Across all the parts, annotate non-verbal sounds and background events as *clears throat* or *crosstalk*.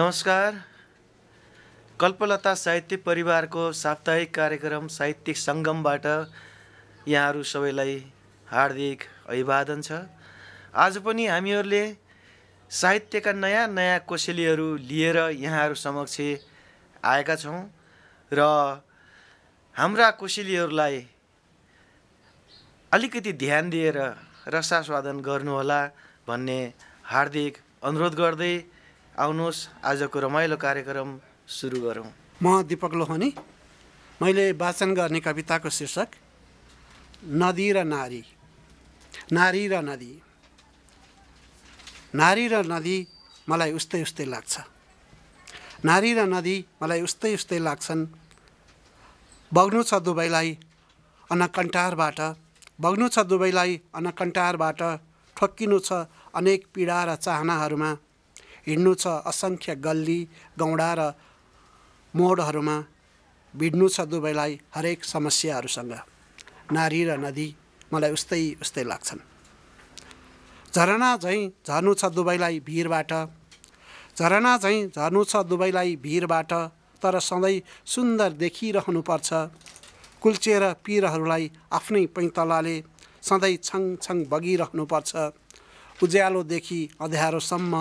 नमस्कार कल्पलता साहित्य परिवारको साप्ताहिक कार्यक्रम साहित्यिक सङ्गमबाट यहाँहरू सबैलाई हार्दिक अभिवादन छ आज पनि हामीहरूले साहित्यका नयाँ नयाँ कोसेलीहरू लिएर यहाँहरू समक्ष आएका छौँ र हाम्रा कोसेलीहरूलाई अलिकति ध्यान दिएर रसास्वादन गर्नुहोला भन्ने हार्दिक अनुरोध गर्दै आउनुहोस् आजको रमाइलो कार्यक्रम सुरु गरौँ म दिपक लोहनी मैले वाचन गर्ने कविताको शीर्षक नदी र नारी नारी र नदी नारी र नदी मलाई उस्तै उस्तै लाग्छ नारी र नदी मलाई उस्तै उस्तै लाग्छन् बग्नु छ दुबईलाई अनकन्टारबाट बग्नु छ दुबईलाई अनकन्टारबाट ठोक्किनु छ अनेक पीडा र चाहनाहरूमा हिँड्नु छ असङ्ख्य गल्ली गौडा र मोडहरूमा भिड्नु छ दुवैलाई हरेक समस्याहरूसँग नारी र नदी मलाई उस्तै उस्तै लाग्छन् झरना झैँ झर्नु छ दुवैलाई भिरबाट झरना झैँ झर्नु छ दुवैलाई भिरबाट तर सधैँ सुन्दर देखिरहनुपर्छ कुल्चेर पिरहरूलाई आफ्नै पैँतलाले सधैँ छङ छङ बगिरहनुपर्छ उज्यालोदेखि अँध्यारोसम्म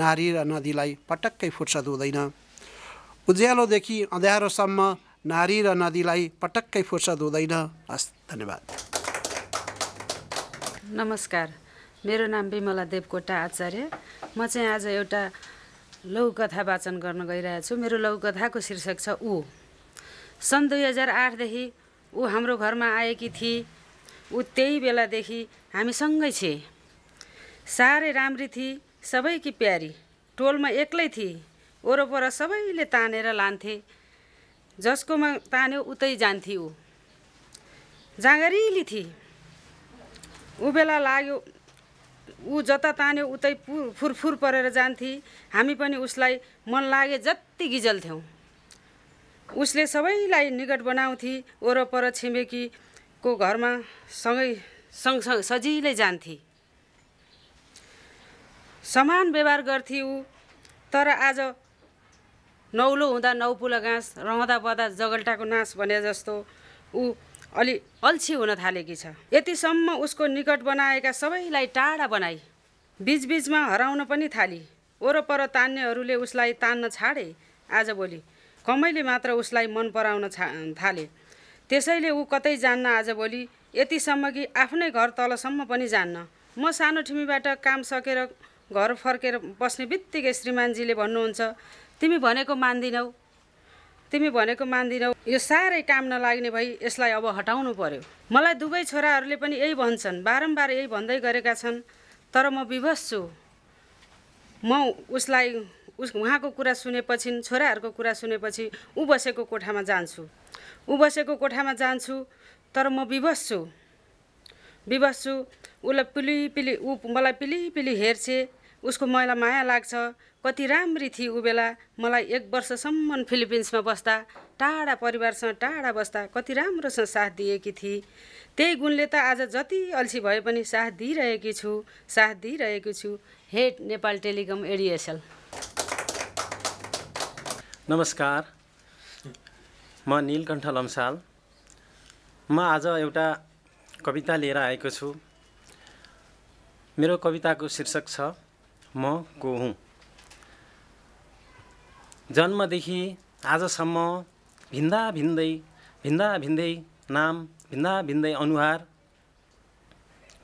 नारी र नदीलाई पटक्कै फुर्सद हुँदैन उज्यालोदेखि अँध्यारोसम्म नारी र नदीलाई पटक्कै फुर्सद हुँदैन हस् धन्यवाद नमस्कार मेरो नाम विमला देवकोटा आचार्य म चाहिँ आज एउटा लघुकथा वाचन गर्न गइरहेको छु मेरो लघुकथाको शीर्षक छ ऊ सन् दुई हजार आठदेखि ऊ हाम्रो घरमा आएकी थिए ऊ त्यही बेलादेखि हामीसँगै छे साह्रै राम्री थिए सबै कि प्यारी टोलमा एक्लै थिएँ वरपर सबैले तानेर लान्थे जसकोमा तान्यो उतै जान्थे ऊ जाँगरिली थिए ऊ बेला लाग्यो ऊ जता तान्यो उतै फुरफुर परेर जान्थे हामी पनि उसलाई मन लागे जति गिजल्थ्यौँ उसले सबैलाई निकट बनाउँथे वरपर छिमेकीको घरमा सँगै सँगसँगै सजिलै जान्थे समान व्यवहार गर्थ्यौँ तर आज नौलो हुँदा नौपुला घाँस रहँदा बदा जगल्टाको नास भने जस्तो ऊ अलि अल्छी हुन थालेकी छ यतिसम्म उसको निकट बनाएका सबैलाई टाढा बनाई बिचबिचमा हराउन पनि थाली वरपर तान्नेहरूले उसलाई तान्न छाडे आजभोलि कमैले मात्र उसलाई मन पराउन थाले त्यसैले ऊ कतै जान्न आजभोलि यतिसम्म कि आफ्नै घर तलसम्म पनि जान्न म सानो ठिमीबाट काम सकेर घर फर्केर बस्ने बित्तिकै श्रीमानजीले भन्नुहुन्छ तिमी भनेको मान्दिनौ तिमी भनेको मान्दिनौ यो साह्रै काम नलाग्ने भई यसलाई अब हटाउनु पर्यो मलाई दुवै छोराहरूले पनि यही भन्छन् बारम्बार यही भन्दै गरेका छन् तर म विवश छु म उसलाई उस उहाँको कुरा सुनेपछि छोराहरूको कुरा सुनेपछि ऊ बसेको कोठामा जान्छु ऊ बसेको कोठामा जान्छु तर म विवश छु विवश छु उसलाई पिलिपिली ऊ मलाई पिलिपिली हेर्छे उसको मलाई माया लाग्छ कति राम्री थिए ऊ बेला मलाई एक वर्षसम्म फिलिपिन्समा बस्दा टाढा परिवारसँग टाढा बस्दा कति राम्रोसँग साथ दिएकी थिए त्यही गुणले त आज जति अल्छी भए पनि साथ दिइरहेकी छु साथ दिइरहेकी छु हेड नेपाल टेलिकम एडिएसएल नमस्कार म निलकण्ठ लम्साल म आज एउटा कविता लिएर आएको छु मेरो कविताको शीर्षक छ म को हुँ जन्मदेखि आजसम्म भिन्दा भिन्दै भिन्दा भिन्दै नाम भिन्दा भिन्दै अनुहार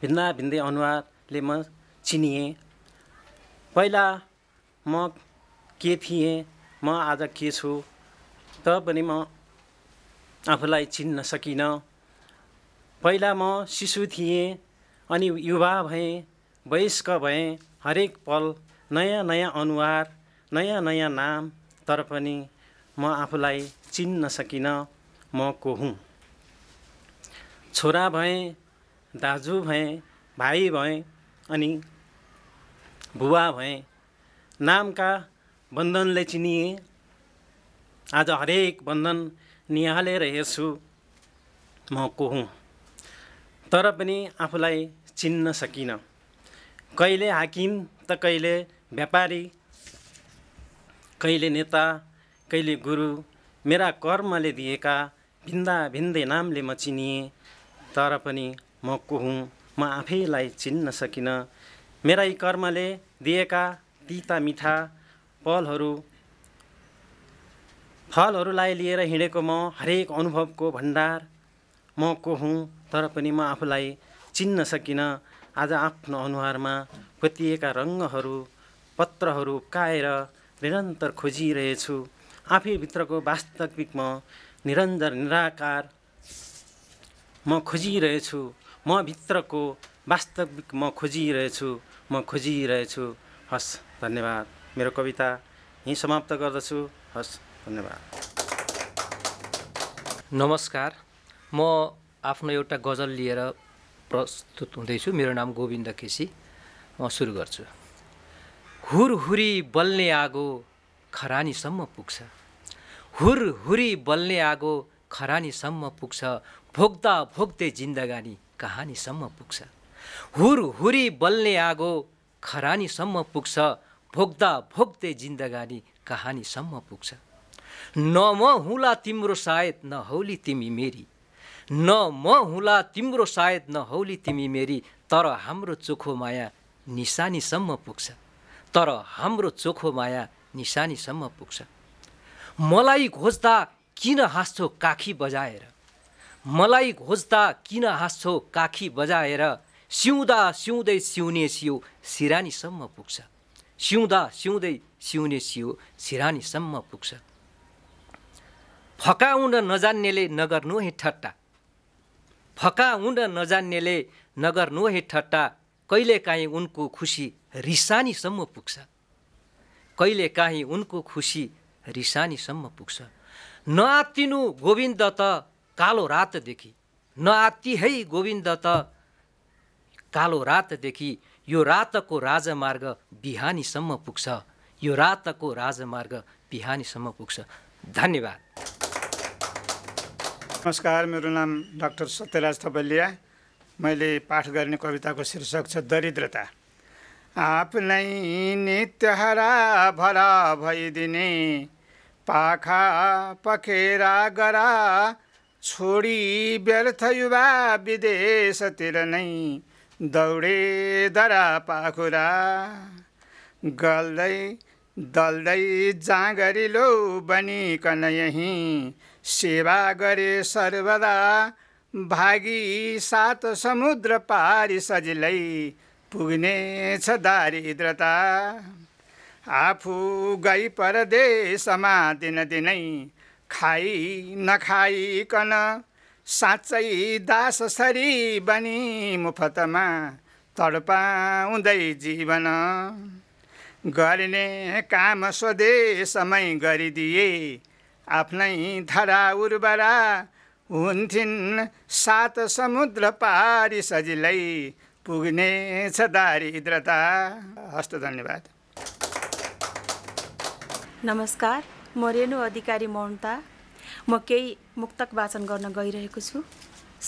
भिन्दा भिन्दै अनुहारले म चिनिएँ पहिला म के थिएँ म आज के छु पनि म आफूलाई चिन्न सकिनँ पहिला म शिशु थिएँ अनि युवा भएँ वयस्क भएँ हरेक पल नयाँ नयाँ अनुहार नयाँ नयाँ नाम तर पनि म आफूलाई चिन्न सकिनँ म को हुँ छोरा भएँ दाजु भएँ भाइ भएँ अनि बुवा भएँ नामका बन्धनले चिनिए आज हरेक बन्धन निहालेर हेर्छु म को हुँ तर पनि आफूलाई चिन्न सकिनँ कहिले हाकिम त कहिले व्यापारी कहिले नेता कहिले गुरु मेरा कर्मले दिएका भिन्दा भिन्दै नामले म चिनिएँ तर पनि म को हुँ म आफैलाई चिन्न सकिनँ मेरा यी कर्मले दिएका तिता मिठा पलहरू फलहरूलाई लिएर हिँडेको म हरेक अनुभवको भण्डार म को हुँ तर पनि म आफूलाई चिन्न सकिनँ आज आफ्नो अनुहारमा खोतिएका रङ्गहरू पत्रहरू उक्काएर निरन्तर खोजिरहेछु आफैभित्रको वास्तविक म निरन्तर निराकार म खोजिरहेछु म भित्रको वास्तविक म खोजिरहेछु म खोजिरहेछु हस् धन्यवाद मेरो कविता यहीँ समाप्त गर्दछु हस् धन्यवाद नमस्कार म आफ्नो एउटा गजल लिएर प्रस्तुत हुँदैछु मेरो नाम गोविन्द केसी म सुरु गर्छु हुरहुरी बल्ने आगो खरानीसम्म पुग्छ हुरहुरी बल्ने आगो खरानीसम्म पुग्छ भोग्दा भोग्दै जिन्दगानी कहानीसम्म पुग्छ हुरहुरी बल्ने आगो खरानीसम्म पुग्छ भोग्दा भोग्दै जिन्दगानी कहानीसम्म पुग्छ न म हुँला तिम्रो सायद नहौली तिमी मेरी न म हुला तिम्रो सायद नहौली तिमी मेरी तर हाम्रो चोखो माया निशानीसम्म पुग्छ तर हाम्रो चोखो माया निशानीसम्म पुग्छ मलाई खोज्दा किन हाँस्छौ काखी बजाएर मलाई घोज्दा किन हाँस्छौ काखी बजाएर सिउँदा सिउँदै सिउने सिउ सिरानीसम्म पुग्छ सिउँदा सिउँदै सिउने सिउ सिरानीसम्म पुग्छ फकाउन नजान्नेले नगर्नु है ठट्टा फका हुन नजान्नेले नगर्नु हे ठट्टा कहिलेकाहीँ उनको खुसी रिसानीसम्म पुग्छ कहिलेकाहीँ उनको खुसी रिसानीसम्म पुग्छ नआत्तिनु गोविन्द त कालो रातदेखि नआत्ति है गोविन्द त कालो रातदेखि यो रातको राजमार्ग बिहानीसम्म पुग्छ यो रातको राजमार्ग बिहानीसम्म पुग्छ धन्यवाद नमस्कार मेरो नाम डाक्टर सत्यराज थपलिया मैले पाठ गर्ने कविताको शीर्षक छ दरिद्रता आफ्नै नित्य हरा भरा भइदिने पाखा पखेरा गरा छोडी व्यर्थ युवा विदेशतिर नै दौडे दरा पाखुरा गल्दै दल्दै जाँगरिलो बनिकन यहीँ सेवा गरे सर्वदा भागी सात समुद्र पारी सजिलै छ दारिद्रता आफू गई परदेशमा दिनै खाइ नखाइकन साँच्चै सरी बनी मुफतमा तडपाउँदै जीवन गर्ने काम स्वदेशमै गरिदिए आफ्नै धरा उर्वरा हुन्थिन् सात समुद्र पारी सजिलै पुग्ने छ दारिद्रता हस्त धन्यवाद नमस्कार म रेणु अधिकारी मौनता म केही मुक्तक वाचन गर्न गइरहेको छु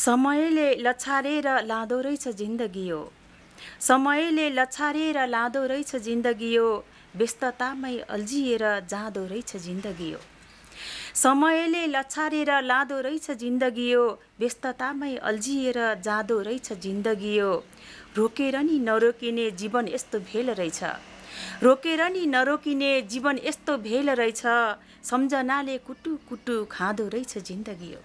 समयले लछारेर लाँदो रहेछ जिन्दगी हो समयले लछारेर लाँदो रहेछ जिन्दगी हो व्यस्ततामै अल्झिएर जाँदो रहेछ जिन्दगी हो समयले लछारेर लाँदो रहेछ जिन्दगी हो व्यस्ततामै अल्झिएर जाँदो रहेछ जिन्दगी हो रोकेर नि नरोकिने जीवन यस्तो भेल रहेछ रोकेर नि नरोकिने जीवन यस्तो भेल रहेछ सम्झनाले कुटु कुटु खाँदो रहेछ जिन्दगी हो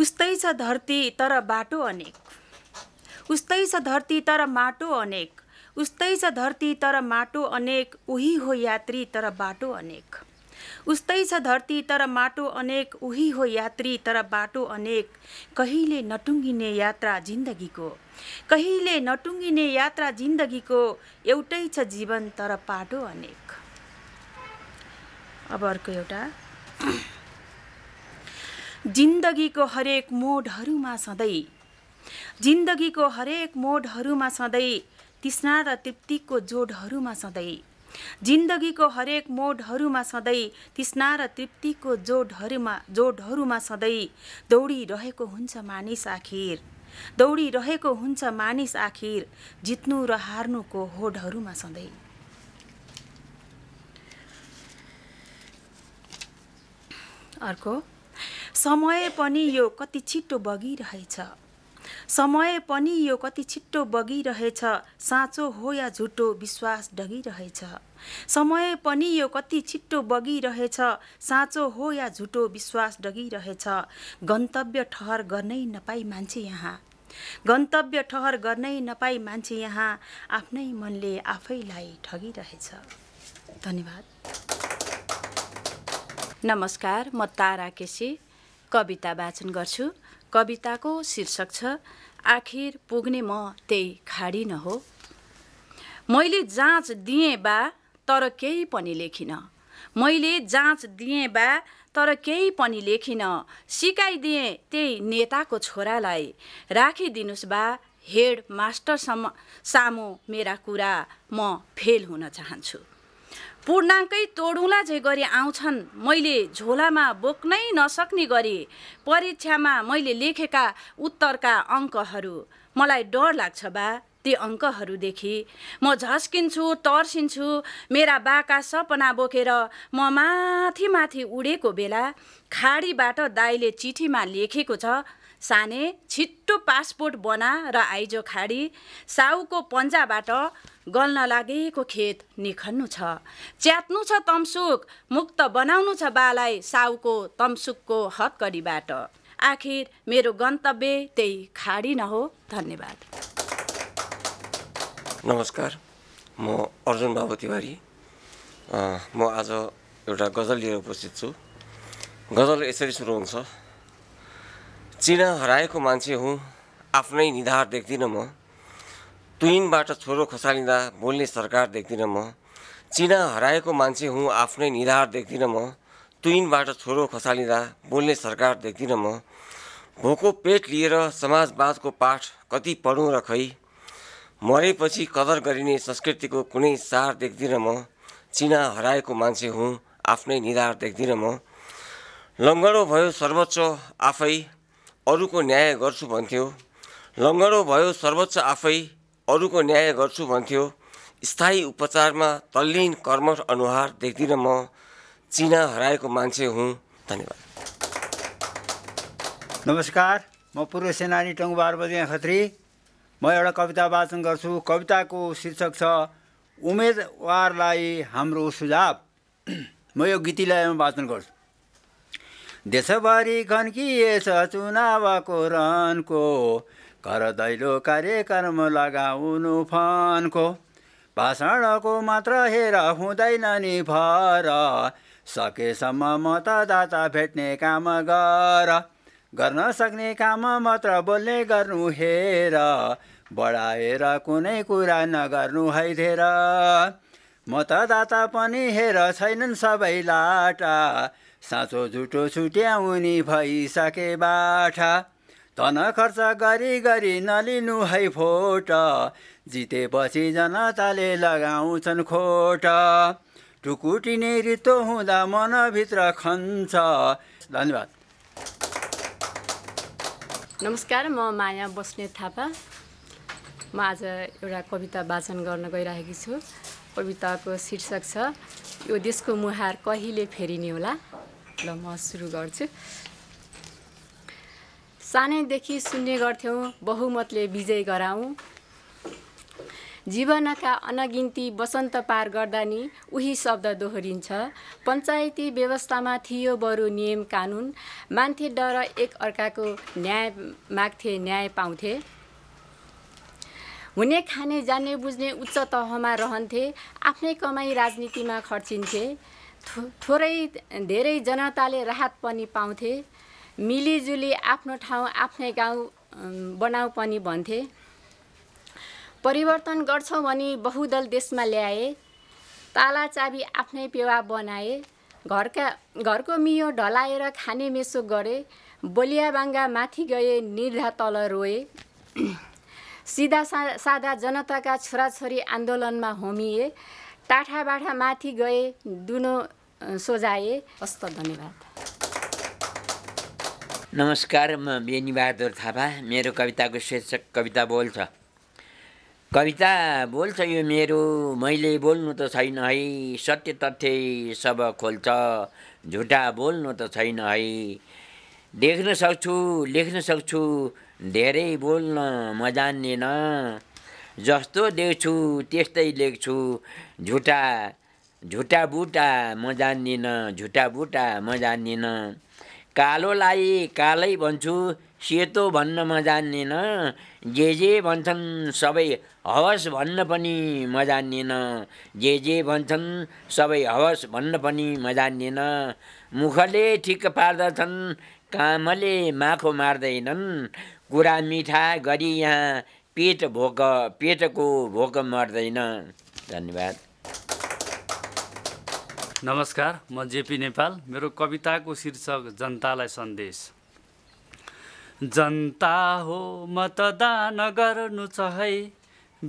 उस्तै छ धरती तर बाटो अनेक उस्तै छ धरती तर माटो अनेक उस्तै छ धरती तर माटो अनेक उही हो यात्री तर बाटो अनेक उस्तै छ धरती तर माटो अनेक उही हो यात्री तर बाटो अनेक कहिले नटुङ्गिने यात्रा जिन्दगीको कहिले नटुङ्गिने यात्रा जिन्दगीको एउटै छ जीवन तर पाटो अनेक अब अर्को एउटा जिन्दगीको हरेक मोडहरूमा सधैँ जिन्दगीको हरेक मोडहरूमा सधैँ तिस्ना र तृप्तिको जोडहरूमा सधैँ जिन्दगीको हरेक मोडहरूमा सधैँ तिस्ना र तृप्तिको जोडहरूमा जोडहरूमा सधैँ दौडिरहेको हुन्छ मानिस आखिर दौडिरहेको हुन्छ मानिस आखिर जित्नु र हार्नुको होडहरूमा सधैँ अर्को समय पनि यो कति छिटो बगिरहेछ समय पनि यो कति छिट्टो बगिरहेछ साँचो हो या झुटो विश्वास डगिरहेछ समय पनि यो कति छिट्टो बगिरहेछ साँचो हो या झुटो विश्वास डगिरहेछ गन्तव्य ठहर गर्नै नपाई मान्छे यहाँ गन्तव्य ठहर गर्नै नपाई मान्छे यहाँ आफ्नै मनले आफैलाई ठगिरहेछ धन्यवाद नमस्कार म तारा केसी कविता वाचन गर्छु कविताको शीर्षक छ आखिर पुग्ने म त्यही खाडी न हो मैले जाँच दिएँ बा तर केही पनि लेखिनँ मैले जाँच दिएँ बा तर केही पनि लेखिनँ सिकाइदिएँ त्यही नेताको छोरालाई राखिदिनुहोस् बा हेड मास्टरसम्म सामु मेरा कुरा म फेल हुन चाहन्छु पूर्णाङ्कै तोडूला जे गरी आउँछन् मैले झोलामा बोक्नै नसक्ने गरी परीक्षामा मैले लेखेका उत्तरका अङ्कहरू मलाई डर लाग्छ बा ती अङ्कहरूदेखि म झस्किन्छु तर्सिन्छु मेरा बाका सपना बोकेर म माथि माथि उडेको बेला खाडीबाट दाईले चिठीमा लेखेको छ साने छिट्टो पासपोर्ट बना र आइजो खाडी साउको पन्जाबाट गल्न लागेको खेत निखन्नु छ च्यात्नु छ तम्सुक मुक्त बनाउनु छ बालाई साउको तम्सुकको हतकडीबाट आखिर मेरो गन्तव्य त्यही खाडी नहो धन्यवाद नमस्कार म अर्जुन बाबु तिवारी म आज एउटा गजल लिएर उपस्थित छु गजल यसरी सुरु हुन्छ चिना हराएको मान्छे हुँ आफ्नै निधार देख्दिनँ म तुइनबाट छोरो खोसालिँदा बोल्ने सरकार देख्दिनँ म चिना हराएको मान्छे हुँ आफ्नै निधार देख्दिनँ म तुइनबाट छोरो खोसालिँदा बोल्ने सरकार देख्दिनँ म भोको पेट लिएर समाजवादको पाठ कति पढौँ र खै मरेपछि कदर गरिने संस्कृतिको कुनै सार देख्दिनँ म चिना हराएको मान्छे हुँ आफ्नै निधार देख्दिनँ म लङ्गडो भयो सर्वोच्च आफै अरूको न्याय गर्छु भन्थ्यो लङ्गडो भयो सर्वोच्च आफै अरूको न्याय गर्छु भन्थ्यो स्थायी उपचारमा तल्लीन कर्म अनुहार देख्दिनँ म चिना हराएको मान्छे हुँ धन्यवाद नमस्कार म पूर्व सेनानी टङ्गबार बदिया खत्री म एउटा कविता वाचन गर्छु कविताको शीर्षक छ उम्मेदवारलाई हाम्रो सुझाव *clears throat* म यो गीतीलाई वाचन गर्छु देशभरि खन्किएछ चुनावको रनको घर दैलो कार्यक्रम लगाउनु फनको भाषणको मात्र हेर हुँदैन नि भर सकेसम्म मतदाता भेट्ने काम गर गर्न सक्ने काम मात्र बोल्ने गर्नु हेर बढाएर कुनै कुरा नगर्नु है धेर मतदाता पनि हेर छैनन् सबै लाटा साँचो झुटो छुट्याउने भइसके बाठा धन खर्च गरी गरी नलिनु है फोट जितेपछि जनताले लगाउँछन् खोट टुकुटिने रितो हुँदा मनभित्र खन्छ धन्यवाद नमस्कार म माया बस्नेत थापा म आज एउटा कविता वाचन गर्न गइरहेकी छु कविताको शीर्षक छ यो देशको मुहार कहिले फेरिने होला ल म सुरु गर्छु सानैदेखि सुन्ने गर्थ्यौँ बहुमतले विजय गराउँ जीवनका अनगिन्ती वसन्त पार गर्दा नि उही शब्द दोहोरिन्छ पञ्चायती व्यवस्थामा थियो बरु नियम कानुन मान्थे डर एक अर्काको न्याय माग्थे न्याय पाउँथे हुने खाने जान्ने बुझ्ने उच्च तहमा रहन्थे आफ्नै कमाई राजनीतिमा खर्चिन्थे थो थोरै धेरै जनताले राहत पनि पाउँथे मिलिजुली आफ्नो ठाउँ आफ्नै गाउँ बनाऊ पनि भन्थे परिवर्तन गर्छौँ भने बहुदल देशमा ल्याए ताला चाबी आफ्नै पेवा बनाए घरका घरको मियो ढलाएर खाने मेसो गरे बाङ्गा माथि गए निर्धा तल रोए सिधा सा सादा जनताका छोराछोरी आन्दोलनमा होमिए टाठाबाट माथि गए दुनो सोझाए हस्त धन्यवाद नमस्कार म बहादुर थापा मेरो कविताको शीर्षक कविता बोल्छ कविता बोल्छ यो मेरो मैले बोल्नु त छैन है सत्य तथ्य सब खोल्छ झुटा बोल्नु त छैन है देख्न सक्छु लेख्न सक्छु धेरै बोल्न म जान्दिनँ जस्तो देख्छु त्यस्तै लेख्छु झुटा झुटा बुटा म जान्दिनँ झुटा बुटा म जान्दिनँ कालोलाई कालै भन्छु सेतो भन्न म जान्दिनँ जे जे भन्छन् सबै हवस् भन्न पनि म जान्दिनँ जे जे भन्छन् सबै हवस् भन्न पनि म जान्दिनँ मुखले ठिक पार्दछन् कामले माखो मार्दैनन् कुरा मिठा गरी यहाँ पेट भोक पेटको भोक मर्दैन धन्यवाद नमस्कार म जेपी नेपाल मेरो कविताको शीर्षक जनतालाई सन्देश जनता हो मतदान गर्नु छ है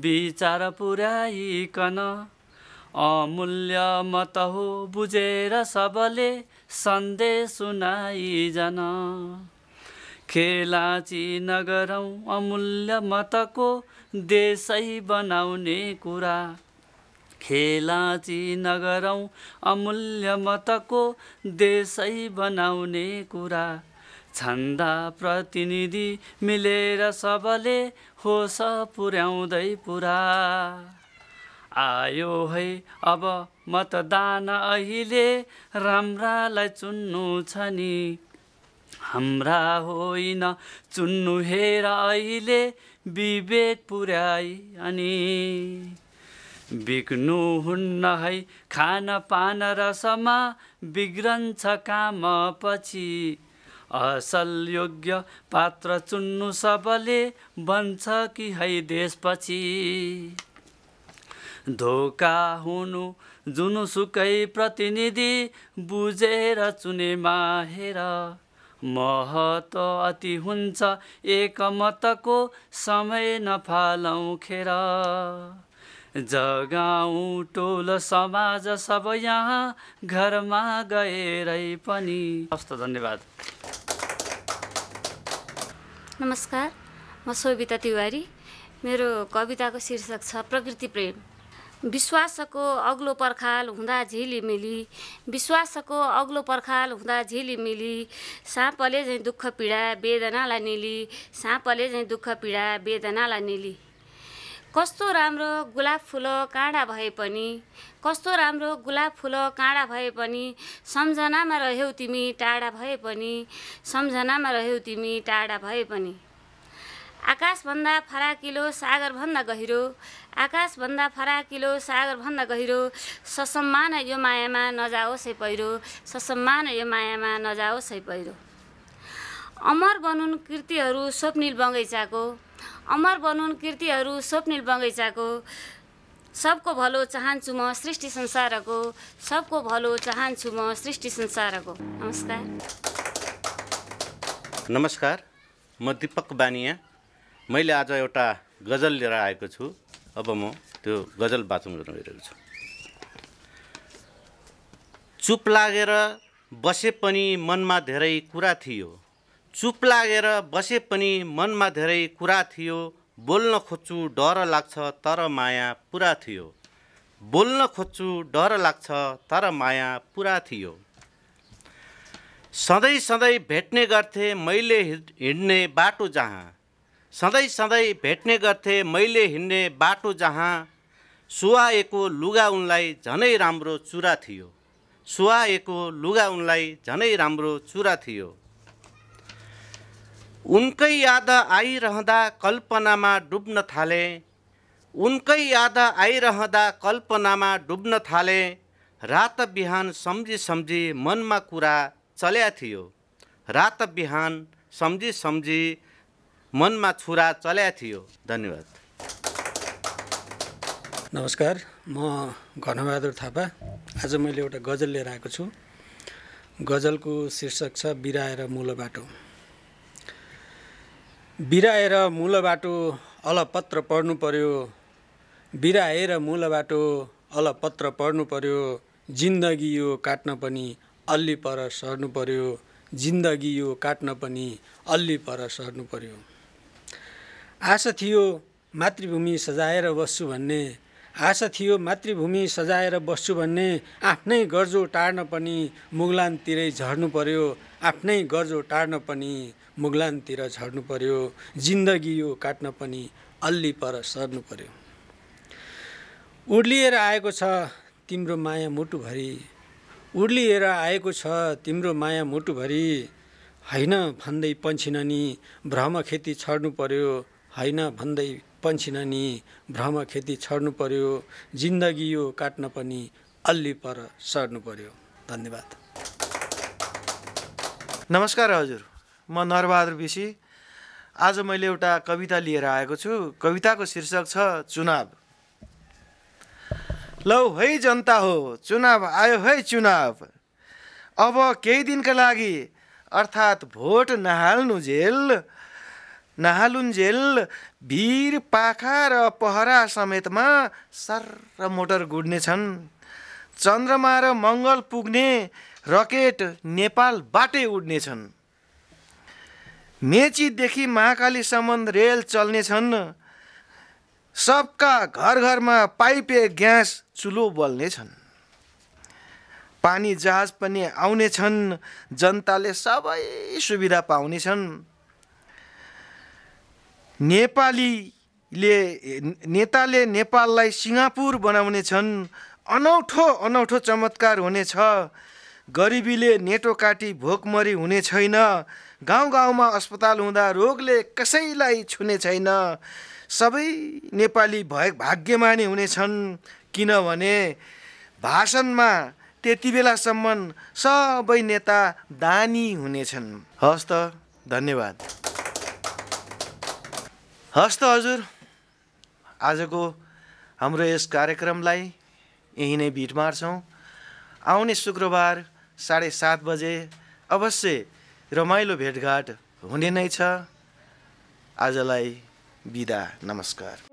विचार पुर्याइकन अमूल्य मत हो बुझेर सबले सन्देश सुनाइजन खेलाची नगरौँ अमूल्य मतको देशै बनाउने कुरा खेलाची नगरौँ अमूल्य मतको देशै बनाउने कुरा छन्दा प्रतिनिधि मिलेर सबले होस पुर्याउँदै पुरा आयो है अब मतदान अहिले राम्रालाई चुन्नु छ नि हाम्रा होइन चुन्नु हेर अहिले विवेक पुर्याई अनि बिग्नु हुन्न है खानपान रसमा बिग्रन्छ काम पछि असल योग्य पात्र चुन्नु सबले बन्छ कि है देशपछि धोका हुनु जुनसुकै प्रतिनिधि बुझेर चुनेमा हेर महत अति हुन्छ एकमतको समय नफालौँ खेर जगाउँ टोल समाज सब यहाँ घरमा गएरै पनि हस्त धन्यवाद नमस्कार म सोभिता तिवारी मेरो कविताको शीर्षक छ प्रकृति प्रेम विश्वासको अग्लो पर्खाल हुँदा झिलिमिली विश्वासको अग्लो पर्खाल हुँदा झिलिमिली साँपले झैँ दुःख पीडा वेदनालाई निली साँपले झैँ दुःख पीडा वेदनालाई निली कस्तो राम्रो गुलाब फुल काँडा भए पनि कस्तो राम्रो गुलाब फुल काँडा भए पनि सम्झनामा रह्यौ तिमी टाढा भए पनि सम्झनामा रह्यौ तिमी टाढा भए पनि आकाशभन्दा फराकिलो सागरभन्दा गहिरो आकाशभन्दा फराकिलो सागरभन्दा गहिरो ससम्मान यो मायामा नजाओस् है पहिरो ससम्मान यो मायामा नजाओस् है पहिरो अमर बनुन कृतिहरू स्वप्निल बगैँचाको अमर बनुन कृतिहरू स्वप्निल बगैँचाको सबको भलो चाहन्छु म सृष्टि संसारको सबको भलो चाहन्छु म सृष्टि संसारको नमस्कार नमस्कार म दिपक बानिया मैले आज एउटा गजल लिएर आएको छु अब म त्यो गजल वाचन गर्न गइरहेको छु चुप लागेर बसे पनि मनमा धेरै कुरा थियो चुप लागेर बसे पनि मनमा धेरै कुरा थियो बोल्न खोज्छु डर लाग्छ तर माया पुरा थियो बोल्न खोज्छु डर लाग्छ तर माया पुरा थियो सधैँ सधैँ भेट्ने गर्थे मैले हिँड्ने बाटो जहाँ सधैँ सधैँ भेट्ने गर्थे मैले हिँड्ने बाटो जहाँ सुहाएको लुगा उनलाई झनै राम्रो चुरा थियो सुहाएको लुगा उनलाई झनै राम्रो चुरा थियो उनकै याद आइरहँदा कल्पनामा डुब्न थाले उनकै याद आइरहँदा कल्पनामा डुब्न थाले रात बिहान सम्झी सम्झी मनमा कुरा चल्या थियो रात बिहान सम्झी सम्झी मनमा छुरा चल्या थियो धन्यवाद नमस्कार म घनबहादुर थापा आज मैले एउटा गजल लिएर आएको छु गजलको शीर्षक छ बिराएर मूल बाटो बिराएर मूल बाटो अलपत्र पढ्नु पर्यो बिराएर मूल बाटो अलपत्र पढ्नु पर्यो जिन्दगी यो काट्न पनि अल्ली पर सर्नु पर्यो जिन्दगी यो काट्न पनि अल्ली पर सर्नु पर्यो आशा थियो मातृभूमि सजाएर बस्छु भन्ने आशा थियो मातृभूमि सजाएर बस्छु भन्ने आफ्नै गर्जो टार्न पनि मुगलानतिरै झर्नु पर्यो आफ्नै गर्जो टार्न पनि मुगलानतिर झर्नु पर्यो जिन्दगी यो काट्न पनि अल्ली पर सर्नु पर्यो उर्लिएर आएको छ तिम्रो माया मुटुभरि उर्लिएर आएको छ तिम्रो माया मुटुभरि होइन भन्दै पन्छिन नि भ्रम खेती छर्नु पर्यो होइन भन्दै पन्छिन नि भ्रम खेती छर्नु पर्यो जिन्दगी यो काट्न पनि अलि पर सर्नु पर्यो धन्यवाद नमस्कार हजुर म नरबहादुर विषी आज मैले एउटा कविता लिएर आएको छु कविताको शीर्षक छ चुनाव लौ है जनता हो चुनाव आयो है चुनाव अब केही दिनका लागि अर्थात् भोट नहाल्नु झेल नहालुन्जेल भिर पाखा र पहरा समेतमा र मोटर गुड्ने छन् चन्द्रमा र मङ्गल पुग्ने रकेट नेपालबाटै उड्ने छन् मेचीदेखि महाकालीसम्म रेल चल्ने छन् सबका घर घरमा पाइपे ग्यास चुलो बल्ने छन् पानी जहाज पनि आउने छन् जनताले सबै सुविधा पाउने छन् नेपालीले नेताले नेपाललाई सिङ्गापुर बनाउने छन् अनौठो अनौठो चमत्कार हुनेछ गरिबीले नेटो काटी भोकमरी हुने छैन गाउँ गाउँमा अस्पताल हुँदा रोगले कसैलाई छुने छैन सबै नेपाली भए भाग्यमानी हुनेछन् किनभने भाषणमा त्यति बेलासम्म सबै नेता दानी हुनेछन् हस् त धन्यवाद हस् त हजुर आजको हाम्रो यस कार्यक्रमलाई यहीँ नै भिट मार्छौँ आउने शुक्रबार साढे सात बजे अवश्य रमाइलो भेटघाट हुने नै छ आजलाई बिदा नमस्कार